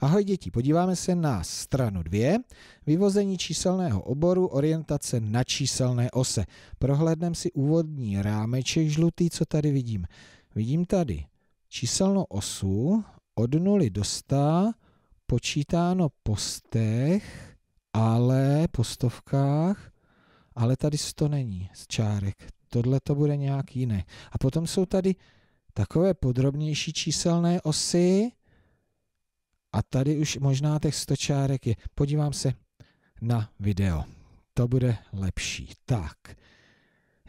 Ahoj děti, podíváme se na stranu 2, vyvození číselného oboru, orientace na číselné ose. Prohlédneme si úvodní rámeček žlutý, co tady vidím. Vidím tady číselnou osu od 0 do 100, počítáno po stech, ale po stovkách, ale tady 100 není z čárek. Tohle to bude nějak jiné. A potom jsou tady takové podrobnější číselné osy, a tady už možná těch stočárek je. Podívám se na video. To bude lepší. Tak,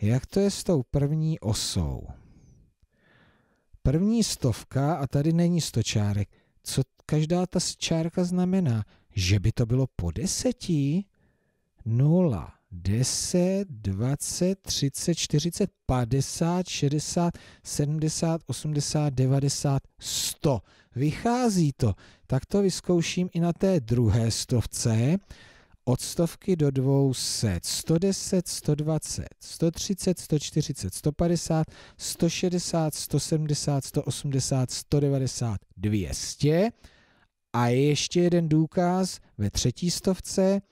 jak to je s tou první osou? První stovka a tady není stočárek. Co každá ta čárka znamená? Že by to bylo po deseti? Nula. 10, 20, 30, 40, 50, 60, 70, 80, 90, 100. Vychází to. Tak to vyzkouším i na té druhé stovce. Od stovky do 200, 110, 120, 130, 140, 150, 160, 170, 180, 190, 200. A ještě jeden důkaz ve třetí stovce –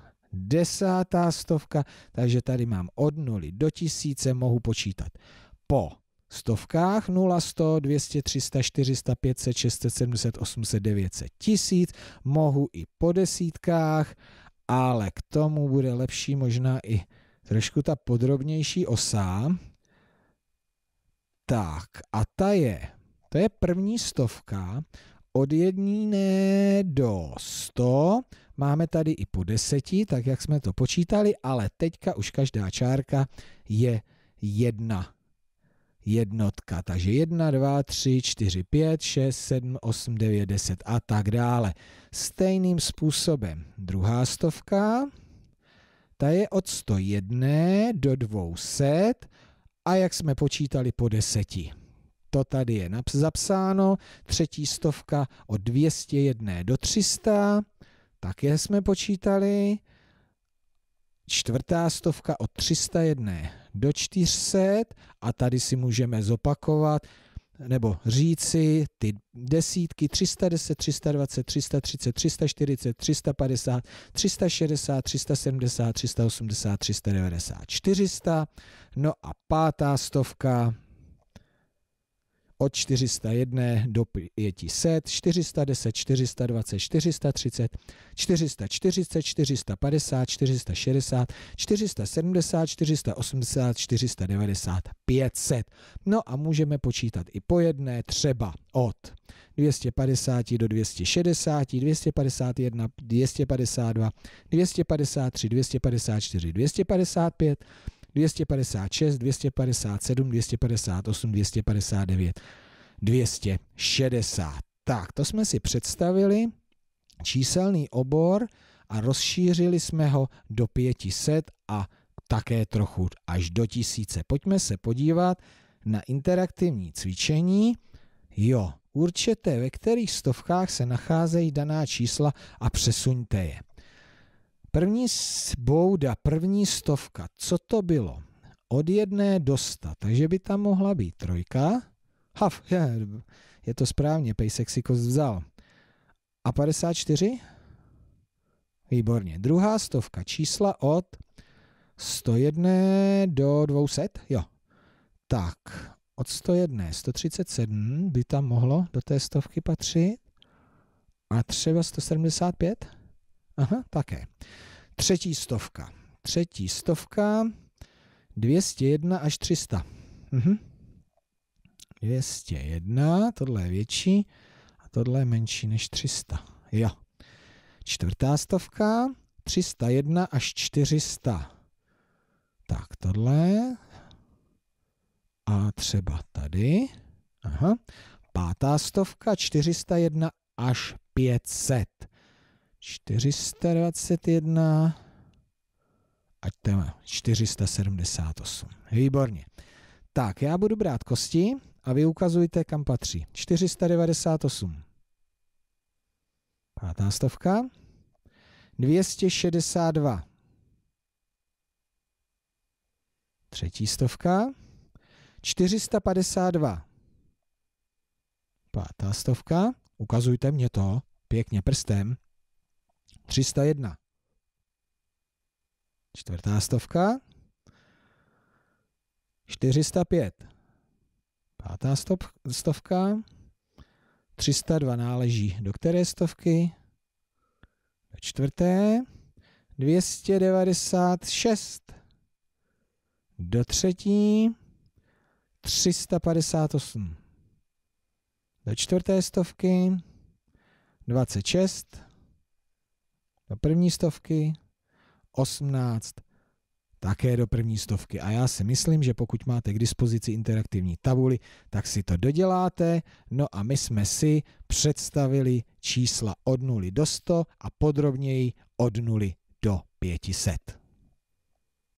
desátá stovka, takže tady mám od 0 do tisíce, mohu počítat po stovkách 0, 100, 200, 300, 400, 500, 600, 700, 800, 900, 1000, mohu i po desítkách, ale k tomu bude lepší možná i trošku ta podrobnější osa. Tak a ta je, to je první stovka od jedné do 100, Máme tady i po deseti, tak jak jsme to počítali, ale teďka už každá čárka je jedna jednotka. Takže 1, 2, 3, 4, 5, 6, 7, 8, 9, 10 a tak dále. Stejným způsobem druhá stovka, ta je od 101 do 200 a jak jsme počítali po deseti. To tady je zapsáno. Třetí stovka od 201 do 300 také jsme počítali čtvrtá stovka od 301 do 400 a tady si můžeme zopakovat nebo říci ty desítky 310, 320, 330, 340, 350, 360, 370, 380, 390, 400. No a pátá stovka od 401 do 500, 410, 420, 430, 440, 450, 460, 470, 480, 490, 500. No a můžeme počítat i po jedné, třeba od 250 do 260, 251, 252, 253, 254, 255, 256, 257, 258, 259, 260. Tak, to jsme si představili, číselný obor a rozšířili jsme ho do 500 a také trochu až do 1000. Pojďme se podívat na interaktivní cvičení. Jo, určete, ve kterých stovkách se nacházejí daná čísla a přesuňte je. První bouda, první stovka, co to bylo? Od jedné do sta, takže by tam mohla být trojka. Haf, je to správně, Pejsek si kost vzal. A 54? Výborně. Druhá stovka, čísla od 101 do 200? Jo. Tak, od 101, 137 by tam mohlo do té stovky patřit. A třeba 175? Aha, také. Třetí stovka. Třetí stovka 201 až 300. Mhm. 201, tohle je větší a tohle je menší než 300. Jo. Čtvrtá stovka 301 až 400. Tak, tohle a třeba tady. Aha. Pátá stovka 401 až 500. 421 ať to má 478. Výborně. Tak, já budu brát kosti a vy ukazujte, kam patří. 498. Pátá stovka. 262. Třetí stovka. 452. Pátá stovka. Ukazujte mě to pěkně prstem. 301. Čtvrtá stovka. 405. Pátá stop, stovka. 302 náleží do které stovky? Do čtvrté. 296. Do třetí. 358. Do čtvrté stovky. 26 do první stovky, 18 také do první stovky. A já si myslím, že pokud máte k dispozici interaktivní tabuli, tak si to doděláte. No a my jsme si představili čísla od 0 do 100 a podrobněji od 0 do 500.